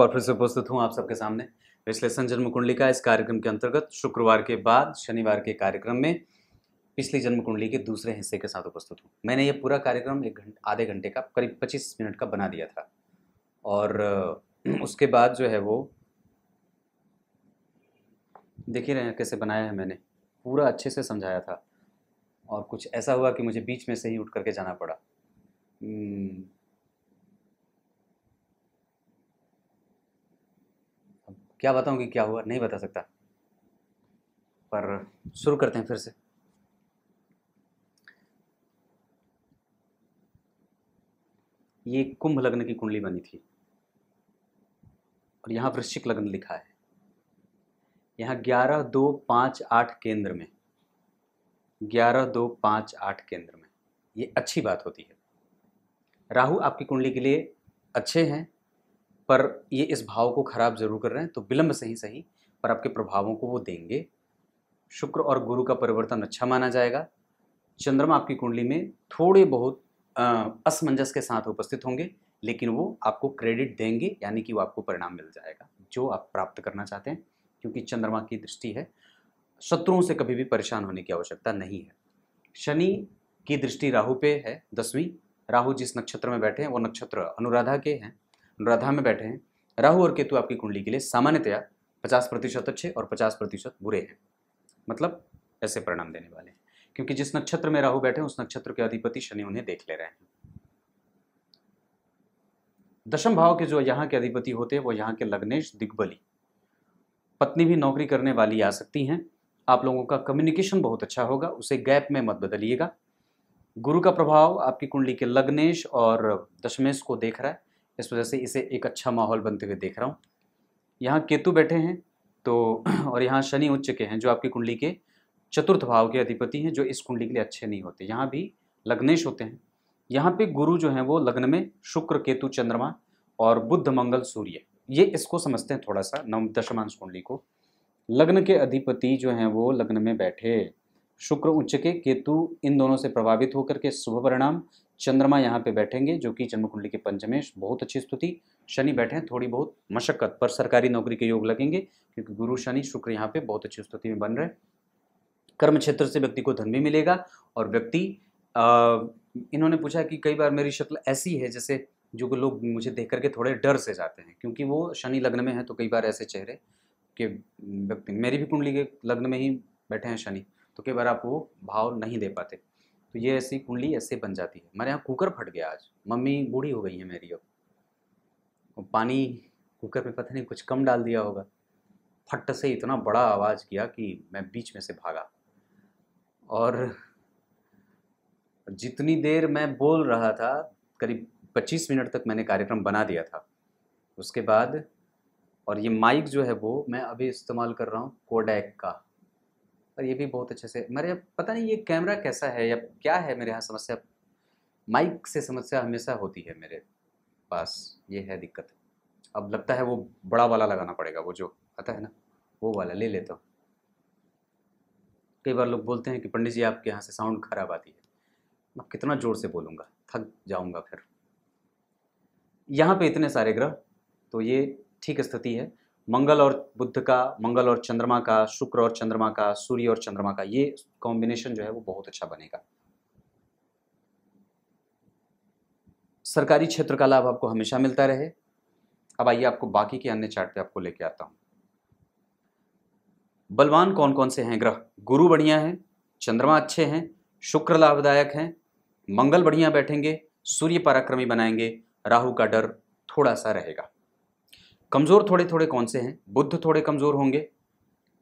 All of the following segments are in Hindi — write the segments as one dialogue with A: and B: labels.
A: बार फिर से उपस्थित हूँ आप सबके सामने विश्लेषण जन्म कुंडली का इस कार्यक्रम के अंतर्गत शुक्रवार के बाद शनिवार के कार्यक्रम में पिछली जन्म कुंडली के दूसरे हिस्से के साथ उपस्थित हूँ मैंने ये पूरा कार्यक्रम एक घंटे आधे घंटे का करीब पच्चीस मिनट का बना दिया था और उसके बाद जो है वो देख ही रहे हैं कैसे बनाया है मैंने पूरा अच्छे से समझाया था और कुछ ऐसा हुआ कि मुझे बीच में से ही उठ करके जाना पड़ा क्या बताऊँ कि क्या हुआ नहीं बता सकता पर शुरू करते हैं फिर से ये कुंभ लग्न की कुंडली बनी थी और यहाँ वृश्चिक लग्न लिखा है यहाँ ग्यारह दो पाँच आठ केंद्र में ग्यारह दो पाँच आठ केंद्र में ये अच्छी बात होती है राहु आपकी कुंडली के लिए अच्छे हैं पर ये इस भाव को खराब जरूर कर रहे हैं तो विलम्ब सही सही पर आपके प्रभावों को वो देंगे शुक्र और गुरु का परिवर्तन अच्छा माना जाएगा चंद्रमा आपकी कुंडली में थोड़े बहुत असमंजस के साथ उपस्थित होंगे लेकिन वो आपको क्रेडिट देंगे यानी कि वो आपको परिणाम मिल जाएगा जो आप प्राप्त करना चाहते हैं क्योंकि चंद्रमा की दृष्टि है शत्रुओं से कभी भी परेशान होने की आवश्यकता नहीं है शनि की दृष्टि राहु पे है दसवीं राहु जिस नक्षत्र में बैठे हैं वो नक्षत्र अनुराधा के हैं राधा में बैठे हैं राहु और केतु आपकी कुंडली के लिए सामान्यतया पचास प्रतिशत अच्छे और पचास प्रतिशत बुरे हैं मतलब ऐसे परिणाम देने वाले हैं क्योंकि जिस नक्षत्र में राहु बैठे उस नक्षत्र के अधिपति शनि उन्हें देख ले रहे हैं दशम भाव के जो यहाँ के अधिपति होते हैं वो यहाँ के लग्नेश दिग्बली पत्नी भी नौकरी करने वाली आ सकती हैं आप लोगों का कम्युनिकेशन बहुत अच्छा होगा उसे गैप में मत बदलिएगा गुरु का प्रभाव आपकी कुंडली के लग्नेश और दशमेश को देख रहा है इस वजह से इसे एक अच्छा माहौल बनते हुए देख रहा हूँ यहाँ केतु बैठे हैं तो और यहाँ शनि उच्च के हैं जो आपकी कुंडली के चतुर्थ भाव के अधिपति हैं जो इस कुंडली के लिए अच्छे नहीं होते यहाँ भी लग्नेश होते हैं यहाँ पे गुरु जो हैं वो लग्न में शुक्र केतु चंद्रमा और बुद्ध मंगल सूर्य ये इसको समझते हैं थोड़ा सा नव दशमांश कुंडली को लग्न के अधिपति जो हैं वो लग्न में बैठे शुक्र उच्च के केतु इन दोनों से प्रभावित होकर के शुभ परिणाम चंद्रमा यहाँ पे बैठेंगे जो कि जन्म कुंडली के पंचमेश बहुत अच्छी स्तुति शनि बैठे हैं थोड़ी बहुत मशक्कत पर सरकारी नौकरी के योग लगेंगे क्योंकि गुरु शनि शुक्र यहाँ पे बहुत अच्छी स्तुति में बन रहे कर्म क्षेत्र से व्यक्ति को धन भी मिलेगा और व्यक्ति इन्होंने पूछा कि कई बार मेरी शक्ल ऐसी है जैसे जो कि लोग मुझे देख करके थोड़े डर से जाते हैं क्योंकि वो शनि लग्न में है तो कई बार ऐसे चेहरे के व्यक्ति मेरी भी कुंडली के लग्न में ही बैठे हैं शनि तो कई बार आप वो भाव नहीं दे पाते तो ये ऐसी कुंडली ऐसे बन जाती है हमारे यहाँ कुकर फट गया आज मम्मी बूढ़ी हो गई है मेरी अब तो पानी कुकर में पता नहीं कुछ कम डाल दिया होगा फट से इतना बड़ा आवाज़ किया कि मैं बीच में से भागा और जितनी देर मैं बोल रहा था करीब 25 मिनट तक मैंने कार्यक्रम बना दिया था उसके बाद और ये माइक जो है वो मैं अभी इस्तेमाल कर रहा हूँ कोडैक का पर ये भी बहुत अच्छे से मेरे पता नहीं ये कैमरा कैसा है या क्या है मेरे यहाँ समस्या माइक से समस्या हमेशा होती है मेरे पास ये है दिक्कत अब लगता है वो बड़ा वाला लगाना पड़ेगा वो जो आता है ना वो वाला ले लेता हूँ कई बार लोग बोलते हैं कि पंडित जी आपके यहाँ से साउंड खराब आती है मैं कितना ज़ोर से बोलूँगा थक जाऊँगा फिर यहाँ पे इतने सारे ग्रह तो ये ठीक स्थिति है मंगल और बुद्ध का मंगल और चंद्रमा का शुक्र और चंद्रमा का सूर्य और चंद्रमा का ये कॉम्बिनेशन जो है वो बहुत अच्छा बनेगा सरकारी क्षेत्र का लाभ आपको हमेशा मिलता रहे अब आइए आपको बाकी के अन्य चार्ट पे आपको लेके आता हूं बलवान कौन कौन से हैं ग्रह गुरु बढ़िया हैं चंद्रमा अच्छे हैं शुक्र लाभदायक हैं मंगल बढ़िया बैठेंगे सूर्य पराक्रमी बनाएंगे राहु का डर थोड़ा सा रहेगा कमज़ोर थोड़े थोड़े कौन से हैं बुद्ध थोड़े कमज़ोर होंगे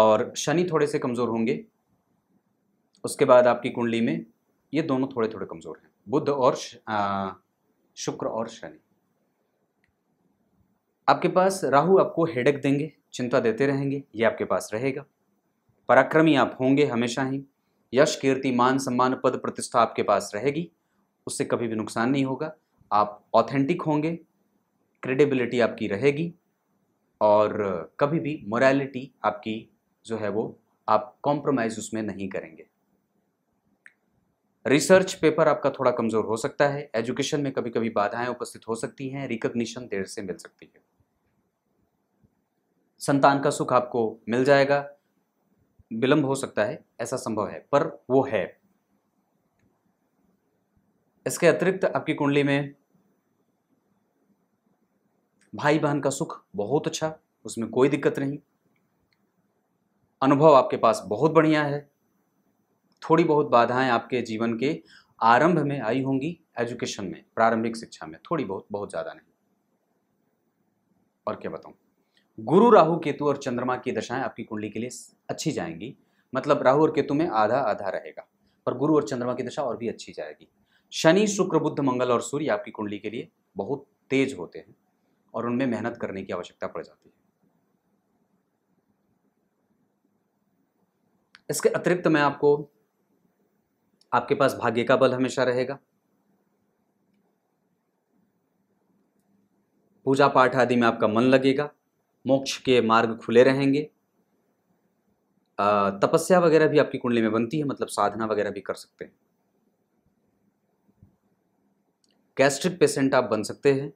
A: और शनि थोड़े से कमज़ोर होंगे उसके बाद आपकी कुंडली में ये दोनों थोड़े थोड़े कमज़ोर हैं बुद्ध और शुक्र और शनि आपके पास राहु आपको हेडक देंगे चिंता देते रहेंगे ये आपके पास रहेगा पराक्रमी आप होंगे हमेशा ही यश कीर्ति मान सम्मान पद प्रतिष्ठा आपके पास रहेगी उससे कभी भी नुकसान नहीं होगा आप ऑथेंटिक होंगे क्रेडिबिलिटी आपकी रहेगी और कभी भी मोरालिटी आपकी जो है वो आप कॉम्प्रोमाइज़ उसमें नहीं करेंगे रिसर्च पेपर आपका थोड़ा कमज़ोर हो सकता है एजुकेशन में कभी कभी बाधाएं उपस्थित हो सकती हैं रिकग्निशन देर से मिल सकती है संतान का सुख आपको मिल जाएगा विलंब हो सकता है ऐसा संभव है पर वो है इसके अतिरिक्त आपकी कुंडली में भाई बहन का सुख बहुत अच्छा उसमें कोई दिक्कत नहीं अनुभव आपके पास बहुत बढ़िया है थोड़ी बहुत बाधाएं आपके जीवन के आरंभ में आई होंगी एजुकेशन में प्रारंभिक शिक्षा में थोड़ी बहुत बहुत ज़्यादा नहीं और क्या बताऊं गुरु राहु केतु और चंद्रमा की दशाएं आपकी कुंडली के लिए अच्छी जाएंगी मतलब राहु और केतु में आधा आधा रहेगा पर गुरु और चंद्रमा की दशा और भी अच्छी जाएगी शनि शुक्र बुद्ध मंगल और सूर्य आपकी कुंडली के लिए बहुत तेज होते हैं और उनमें मेहनत करने की आवश्यकता पड़ जाती है इसके अतिरिक्त मैं आपको आपके पास भाग्य का बल हमेशा रहेगा पूजा पाठ आदि में आपका मन लगेगा मोक्ष के मार्ग खुले रहेंगे तपस्या वगैरह भी आपकी कुंडली में बनती है मतलब साधना वगैरह भी कर सकते हैं गैस्ट्रिक पेशेंट आप बन सकते हैं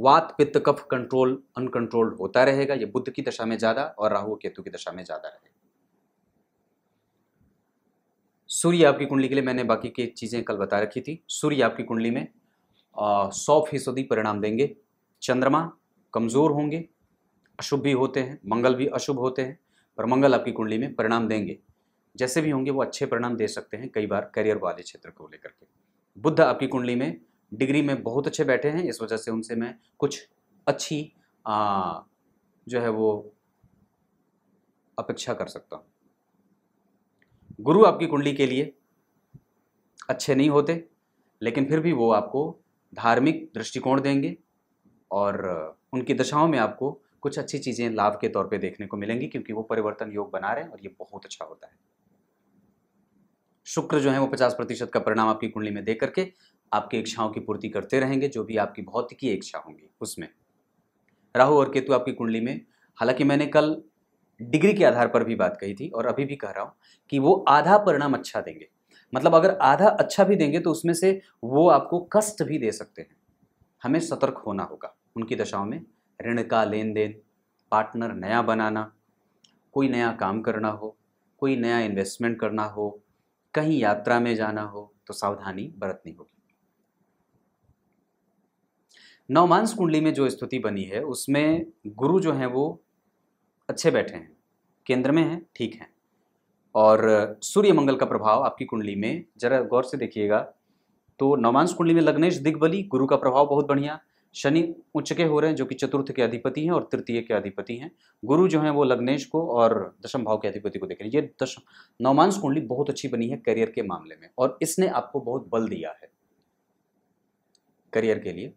A: वात पित्त कफ कंट्रोल अनकंट्रोल्ड होता रहेगा ये बुद्ध की दशा में ज़्यादा और राहु केतु की दशा में ज़्यादा रहेगा सूर्य आपकी कुंडली के लिए मैंने बाकी की चीज़ें कल बता रखी थी सूर्य आपकी कुंडली में सौ फीसदी परिणाम देंगे चंद्रमा कमज़ोर होंगे अशुभ भी होते हैं मंगल भी अशुभ होते हैं पर मंगल आपकी कुंडली में परिणाम देंगे जैसे भी होंगे वो अच्छे परिणाम दे सकते हैं कई बार करियर वाले क्षेत्र को लेकर के बुद्ध आपकी कुंडली में डिग्री में बहुत अच्छे बैठे हैं इस वजह से उनसे मैं कुछ अच्छी आ, जो है वो अपेक्षा कर सकता हूँ गुरु आपकी कुंडली के लिए अच्छे नहीं होते लेकिन फिर भी वो आपको धार्मिक दृष्टिकोण देंगे और उनकी दशाओं में आपको कुछ अच्छी चीज़ें लाभ के तौर पे देखने को मिलेंगी क्योंकि वो परिवर्तन योग बना रहे हैं और ये बहुत अच्छा होता है शुक्र जो है वो पचास प्रतिशत का परिणाम आपकी कुंडली में दे करके आपकी इच्छाओं की पूर्ति करते रहेंगे जो भी आपकी भौतिकी इच्छा होंगी उसमें राहु और केतु आपकी कुंडली में हालांकि मैंने कल डिग्री के आधार पर भी बात कही थी और अभी भी कह रहा हूँ कि वो आधा परिणाम अच्छा देंगे मतलब अगर आधा अच्छा भी देंगे तो उसमें से वो आपको कष्ट भी दे सकते हैं हमें सतर्क होना होगा उनकी दशाओं में ऋण का लेन देन पार्टनर नया बनाना कोई नया काम करना हो कोई नया इन्वेस्टमेंट करना हो कहीं यात्रा में जाना हो तो सावधानी बरतनी होगी नवमांस कुंडली में जो स्थिति बनी है उसमें गुरु जो हैं वो अच्छे बैठे हैं केंद्र में हैं ठीक हैं और सूर्य मंगल का प्रभाव आपकी कुंडली में जरा गौर से देखिएगा तो नवमांस कुंडली में लग्नेश दिग्बली गुरु का प्रभाव बहुत बढ़िया शनि उच्च के हो रहे हैं जो कि चतुर्थ के अधिपति हैं और तृतीय के अधिपति हैं गुरु जो हैं वो लग्नेश को और दशम भाव के अधिपति को देख रहे हैं ये दशम नवमांस कुंडली बहुत अच्छी बनी है करियर के मामले में और इसने आपको बहुत बल दिया है करियर के लिए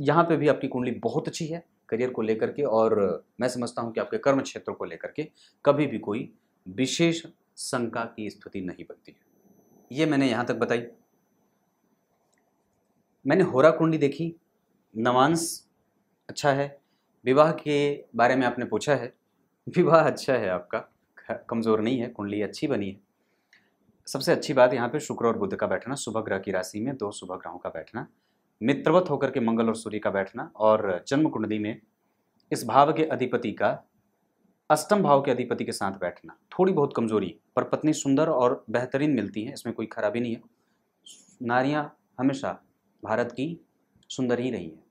A: यहाँ पे भी आपकी कुंडली बहुत अच्छी है करियर को लेकर के और मैं समझता हूँ कि आपके कर्म क्षेत्र को लेकर के कभी भी कोई विशेष शंका की स्थिति नहीं बनती है ये मैंने यहाँ तक बताई मैंने होरा कुंडली देखी नवांश अच्छा है विवाह के बारे में आपने पूछा है विवाह अच्छा है आपका कमज़ोर नहीं है कुंडली अच्छी बनी है सबसे अच्छी बात यहाँ पे शुक्र और बुध का बैठना शुभ ग्रह की राशि में दो शुभ ग्रहों का बैठना मित्रवत होकर के मंगल और सूर्य का बैठना और जन्म कुंडली में इस भाव के अधिपति का अष्टम भाव के अधिपति के साथ बैठना थोड़ी बहुत कमजोरी पर पत्नी सुंदर और बेहतरीन मिलती है इसमें कोई खराबी नहीं है नारियां हमेशा भारत की सुंदर ही रही है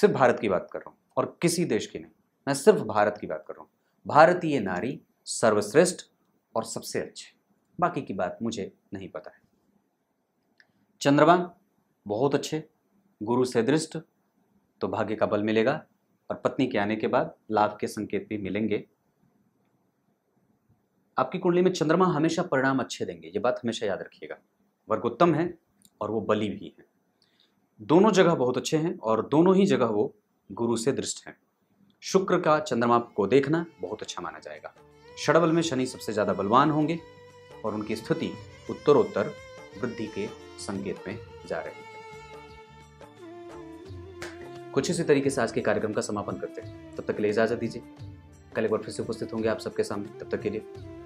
A: सिर्फ भारत की बात कर रहा हूँ और किसी देश की नहीं मैं सिर्फ भारत की बात कर रहा हूँ भारतीय नारी सर्वश्रेष्ठ और सबसे अच्छे बाकी की बात मुझे नहीं पता है चंद्रमा बहुत अच्छे गुरु से दृष्ट तो भाग्य का बल मिलेगा और पत्नी के आने के बाद लाभ के संकेत भी मिलेंगे आपकी कुंडली में चंद्रमा हमेशा परिणाम अच्छे देंगे ये बात हमेशा याद रखिएगा वर्गोत्तम है और वो बली भी हैं दोनों जगह बहुत अच्छे हैं और दोनों ही जगह वो गुरु से दृष्ट हैं शुक्र का चंद्रमा को देखना बहुत अच्छा माना जाएगा षडबल में शनि सबसे ज़्यादा बलवान होंगे और उनकी स्थिति उत्तरोत्तर वृद्धि के संकेत में जा रही है कुछ इसी तरीके से आज के कार्यक्रम का समापन करते हैं तब तक के लिए इजाज़त दीजिए कल एक बार फिर से उपस्थित होंगे आप सबके सामने तब तक के लिए